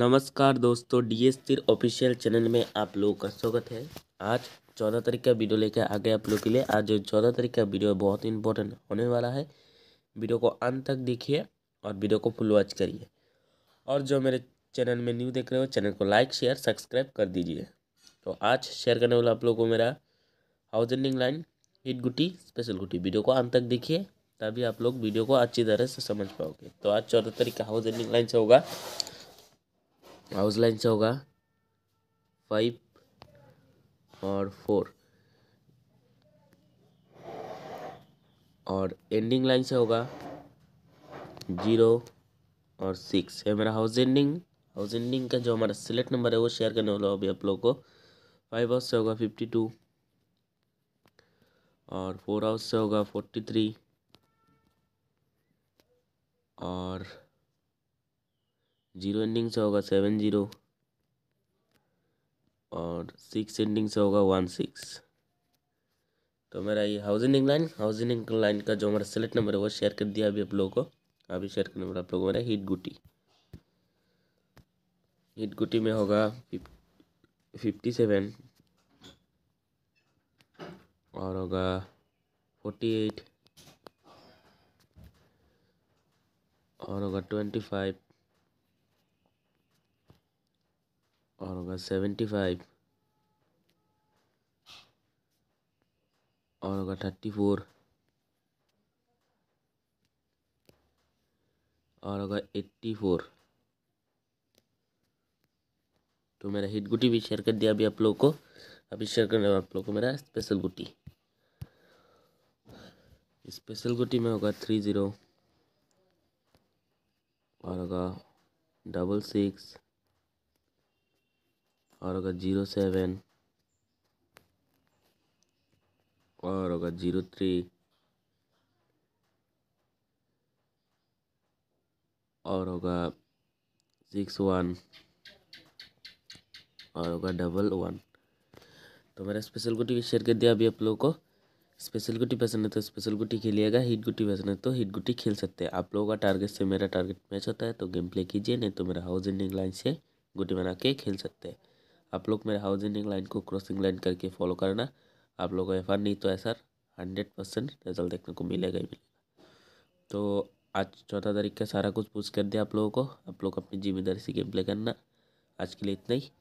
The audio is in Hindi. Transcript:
नमस्कार दोस्तों डी एस तिर ऑफिशियल चैनल में आप लोगों का स्वागत है आज चौदह तारीख का वीडियो लेकर आ गए आप लोग के लिए आज जो चौदह तारीख का वीडियो बहुत इंपॉर्टेंट होने वाला है वीडियो को अंत तक देखिए और वीडियो को फुल वॉच करिए और जो मेरे चैनल में न्यू देख रहे हो चैनल को लाइक शेयर सब्सक्राइब कर दीजिए तो आज शेयर करने वाला आप लोग को मेरा हाउस एंडिंग लाइन हिट गुटी स्पेशल गुटी वीडियो को अंत तक देखिए तभी आप लोग वीडियो को अच्छी तरह से समझ पाओगे तो आज चौदह तारीख का हाउस एंडिंग लाइन से होगा हाउस लाइन से होगा फाइव और फोर और एंडिंग लाइन से होगा जीरो और सिक्स है मेरा हाउस एंडिंग हाउस एंडिंग का जो हमारा सिलेक्ट नंबर है वो शेयर करने वाला अभी आप लोग को फाइव हाउस से होगा फिफ्टी टू और फोर हाउस से होगा फोर्टी थ्री और जीरो एंडिंग से होगा सेवन ज़ीरो और सिक्स एंडिंग से होगा वन सिक्स तो मेरा ये house ending line house ending line का जो हमारा सेलेक्ट नंबर है वो शेयर कर दिया अभी आप लोगों को अभी शेयर करने वाला आप लोगों को मेरा हीट गुटी हीट गुटी में होगा फिफ्टी सेवन और होगा फोर्टी एट और होगा ट्वेंटी फाइव और होगा सेवेंटी फाइव और होगा थर्टी फोर और होगा एट्टी फोर तो मेरा हिट गुटी भी शेयर कर दिया अभी आप लोगों को अभी शेयर करने वाला आप लोगों को मेरा स्पेशल गुटी स्पेशल गुटी में होगा थ्री ज़ीरो और होगा डबल सिक्स और होगा जीरो सेवन और होगा जीरो थ्री और होगा सिक्स वन और होगा डबल वन तो मेरा स्पेशल गुटी भी शेयर कर दिया अभी आप लोगों को स्पेशल गुटी पसंद है तो स्पेशल गुटी खेलिएगा हिट गुटी पसंद है तो हिट गुटी खेल सकते हैं आप लोगों का टारगेट से मेरा टारगेट मैच होता है तो गेम प्ले कीजिए नहीं तो मेरा हाउस इंडिंग लाइन से गुटी बना के खेल सकते हैं आप लोग मेरे हाउसिंग लाइन को क्रॉसिंग लाइन करके फॉलो करना आप लोगों एफ नहीं तो ऐसा हंड्रेड परसेंट रिजल्ट देखने को मिलेगा ही मिलेगा तो आज चौदह तारीख का सारा कुछ पूछ कर दिया आप लोगों को आप लोग अपनी जिम्मेदारी से गेम प्ले करना आज के लिए इतना ही